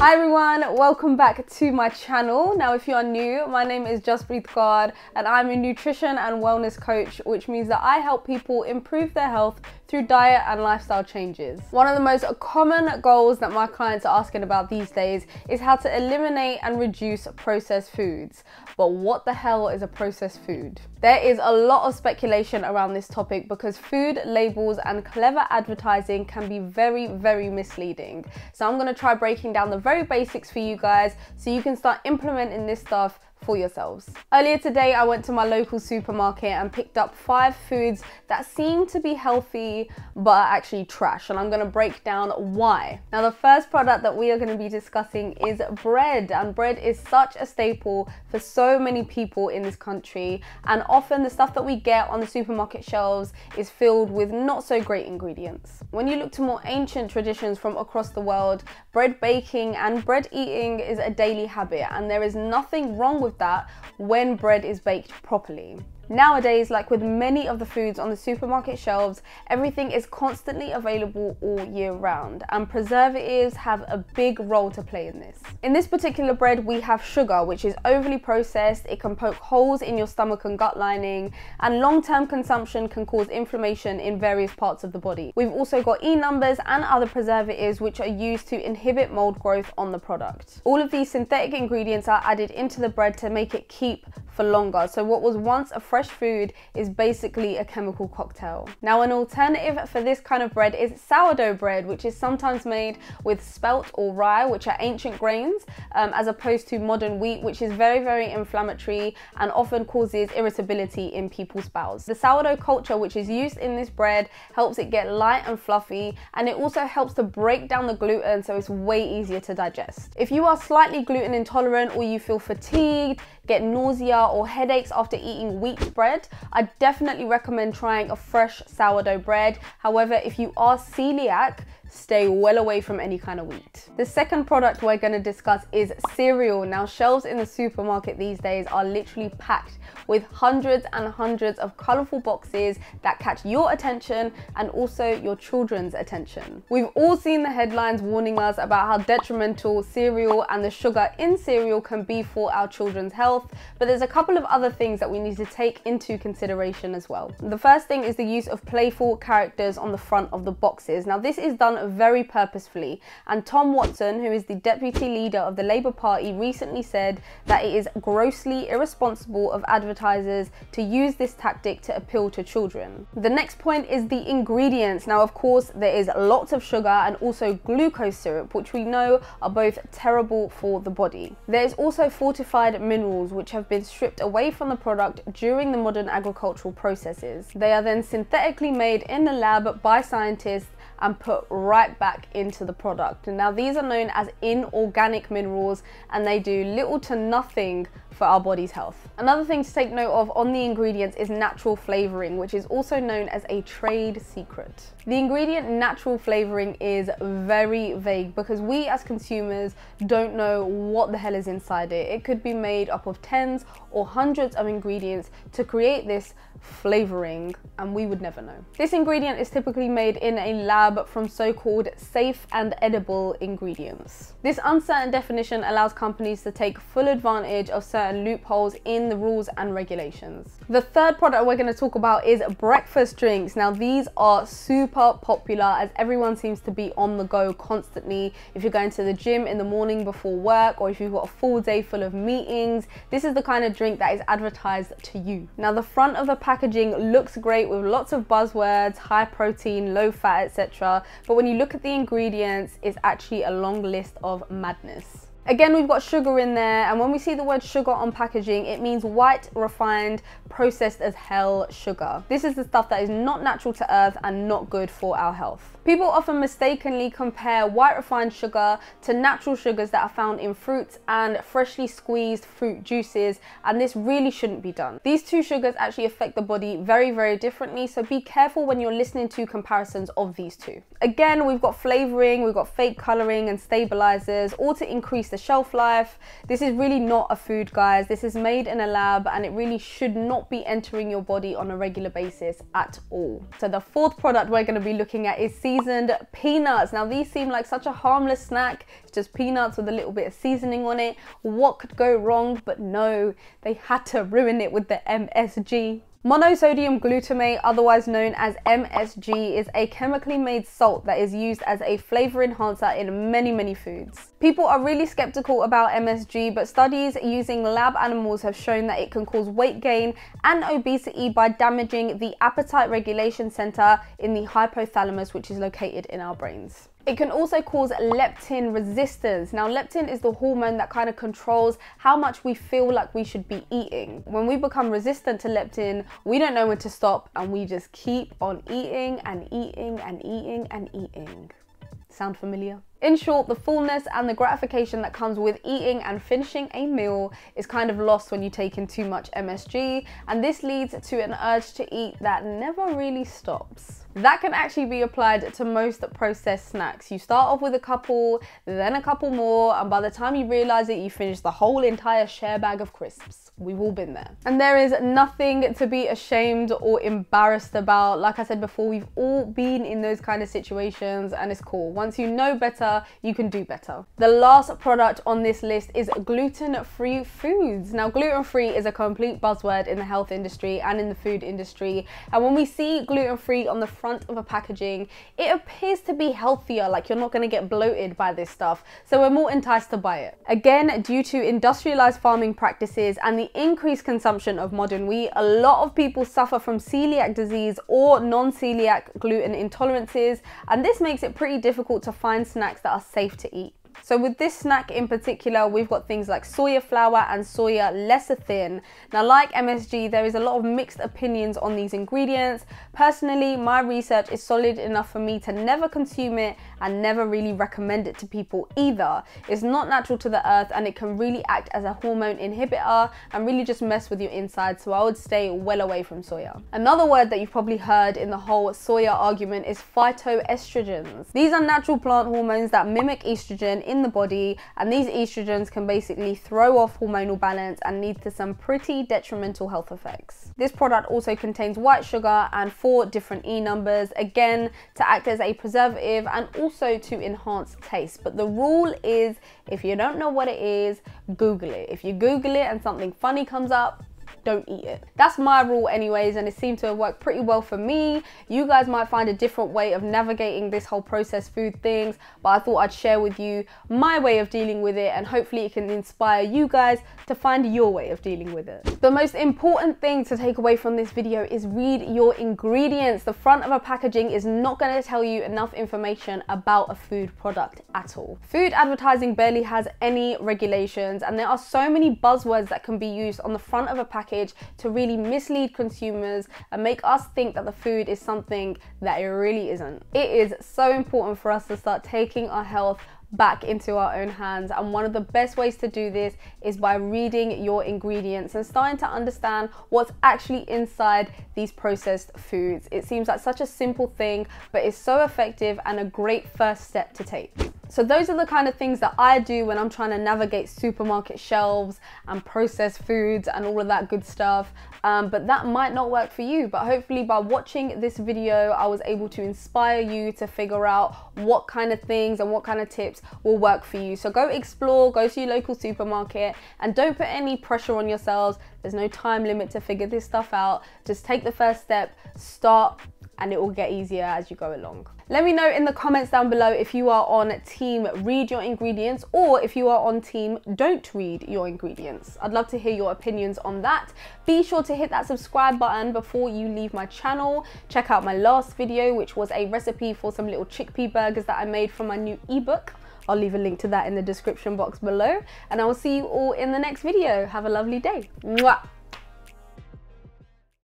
Hi everyone, welcome back to my channel. Now if you are new, my name is Just Breathe God and I'm a nutrition and wellness coach, which means that I help people improve their health through diet and lifestyle changes. One of the most common goals that my clients are asking about these days is how to eliminate and reduce processed foods. But what the hell is a processed food? There is a lot of speculation around this topic because food labels and clever advertising can be very, very misleading. So I'm gonna try breaking down the very basics for you guys so you can start implementing this stuff for yourselves. Earlier today, I went to my local supermarket and picked up five foods that seem to be healthy but are actually trash, and I'm gonna break down why. Now, the first product that we are gonna be discussing is bread, and bread is such a staple for so many people in this country, and often the stuff that we get on the supermarket shelves is filled with not so great ingredients. When you look to more ancient traditions from across the world, bread baking and bread eating is a daily habit, and there is nothing wrong with that when bread is baked properly. Nowadays, like with many of the foods on the supermarket shelves, everything is constantly available all year round, and preservatives have a big role to play in this. In this particular bread, we have sugar, which is overly processed, it can poke holes in your stomach and gut lining, and long term consumption can cause inflammation in various parts of the body. We've also got E numbers and other preservatives which are used to inhibit mold growth on the product. All of these synthetic ingredients are added into the bread to make it keep for longer. So what was once a fresh food is basically a chemical cocktail. Now an alternative for this kind of bread is sourdough bread, which is sometimes made with spelt or rye, which are ancient grains, um, as opposed to modern wheat, which is very, very inflammatory and often causes irritability in people's bowels. The sourdough culture, which is used in this bread, helps it get light and fluffy, and it also helps to break down the gluten so it's way easier to digest. If you are slightly gluten intolerant or you feel fatigued, get nausea or headaches after eating wheat bread, I definitely recommend trying a fresh sourdough bread. However, if you are celiac, stay well away from any kind of wheat. The second product we're gonna discuss is cereal. Now shelves in the supermarket these days are literally packed with hundreds and hundreds of colorful boxes that catch your attention and also your children's attention. We've all seen the headlines warning us about how detrimental cereal and the sugar in cereal can be for our children's health, but there's a couple of other things that we need to take into consideration as well. The first thing is the use of playful characters on the front of the boxes. Now this is done very purposefully. And Tom Watson, who is the deputy leader of the Labour Party, recently said that it is grossly irresponsible of advertisers to use this tactic to appeal to children. The next point is the ingredients. Now, of course, there is lots of sugar and also glucose syrup, which we know are both terrible for the body. There is also fortified minerals, which have been stripped away from the product during the modern agricultural processes. They are then synthetically made in the lab by scientists and put right back into the product. Now these are known as inorganic minerals and they do little to nothing for our body's health. Another thing to take note of on the ingredients is natural flavoring, which is also known as a trade secret. The ingredient natural flavoring is very vague because we as consumers don't know what the hell is inside it. It could be made up of tens or hundreds of ingredients to create this flavoring and we would never know. This ingredient is typically made in a lab from so-called safe and edible ingredients. This uncertain definition allows companies to take full advantage of certain loopholes in the rules and regulations. The third product we're going to talk about is breakfast drinks. Now these are super popular as everyone seems to be on the go constantly. If you're going to the gym in the morning before work or if you've got a full day full of meetings, this is the kind of drink that is advertised to you. Now the front of the packaging looks great with lots of buzzwords, high protein, low fat, etc. But when you look at the ingredients, it's actually a long list of madness. Again, we've got sugar in there, and when we see the word sugar on packaging, it means white, refined, processed as hell sugar. This is the stuff that is not natural to earth and not good for our health. People often mistakenly compare white refined sugar to natural sugars that are found in fruits and freshly squeezed fruit juices, and this really shouldn't be done. These two sugars actually affect the body very, very differently, so be careful when you're listening to comparisons of these two. Again, we've got flavoring, we've got fake coloring and stabilizers, all to increase the the shelf life. This is really not a food, guys. This is made in a lab and it really should not be entering your body on a regular basis at all. So the fourth product we're gonna be looking at is seasoned peanuts. Now these seem like such a harmless snack. It's just peanuts with a little bit of seasoning on it. What could go wrong? But no, they had to ruin it with the MSG Monosodium glutamate, otherwise known as MSG, is a chemically made salt that is used as a flavor enhancer in many, many foods. People are really skeptical about MSG, but studies using lab animals have shown that it can cause weight gain and obesity by damaging the appetite regulation center in the hypothalamus, which is located in our brains. It can also cause leptin resistance. Now, leptin is the hormone that kind of controls how much we feel like we should be eating. When we become resistant to leptin, we don't know when to stop and we just keep on eating and eating and eating and eating. Sound familiar? In short, the fullness and the gratification that comes with eating and finishing a meal is kind of lost when you take in too much MSG, and this leads to an urge to eat that never really stops. That can actually be applied to most processed snacks. You start off with a couple, then a couple more, and by the time you realize it, you finish the whole entire share bag of crisps. We've all been there. And there is nothing to be ashamed or embarrassed about. Like I said before, we've all been in those kind of situations, and it's cool. Once you know better, better, you can do better. The last product on this list is gluten-free foods. Now, gluten-free is a complete buzzword in the health industry and in the food industry. And when we see gluten-free on the front of a packaging, it appears to be healthier, like you're not gonna get bloated by this stuff. So we're more enticed to buy it. Again, due to industrialized farming practices and the increased consumption of modern wheat, a lot of people suffer from celiac disease or non-celiac gluten intolerances. And this makes it pretty difficult to find snacks products that are safe to eat. So with this snack in particular, we've got things like soya flour and soya lecithin. Now like MSG, there is a lot of mixed opinions on these ingredients. Personally, my research is solid enough for me to never consume it and never really recommend it to people either. It's not natural to the earth and it can really act as a hormone inhibitor and really just mess with your inside. So I would stay well away from soya. Another word that you've probably heard in the whole soya argument is phytoestrogens. These are natural plant hormones that mimic estrogen in the body, and these estrogens can basically throw off hormonal balance and lead to some pretty detrimental health effects. This product also contains white sugar and four different E numbers, again, to act as a preservative and also to enhance taste. But the rule is if you don't know what it is, Google it. If you Google it and something funny comes up, don't eat it. That's my rule anyways, and it seemed to have worked pretty well for me. You guys might find a different way of navigating this whole processed food things, but I thought I'd share with you my way of dealing with it, and hopefully it can inspire you guys to find your way of dealing with it. The most important thing to take away from this video is read your ingredients. The front of a packaging is not gonna tell you enough information about a food product at all. Food advertising barely has any regulations, and there are so many buzzwords that can be used on the front of a package package to really mislead consumers and make us think that the food is something that it really isn't. It is so important for us to start taking our health back into our own hands. And one of the best ways to do this is by reading your ingredients and starting to understand what's actually inside these processed foods. It seems like such a simple thing, but it's so effective and a great first step to take. So those are the kind of things that I do when I'm trying to navigate supermarket shelves and processed foods and all of that good stuff. Um, but that might not work for you. But hopefully by watching this video, I was able to inspire you to figure out what kind of things and what kind of tips will work for you. So go explore, go to your local supermarket and don't put any pressure on yourselves. There's no time limit to figure this stuff out. Just take the first step, start and it will get easier as you go along. Let me know in the comments down below if you are on team read your ingredients or if you are on team don't read your ingredients. I'd love to hear your opinions on that. Be sure to hit that subscribe button before you leave my channel. Check out my last video, which was a recipe for some little chickpea burgers that I made from my new ebook. I'll leave a link to that in the description box below and I will see you all in the next video. Have a lovely day. Mwah!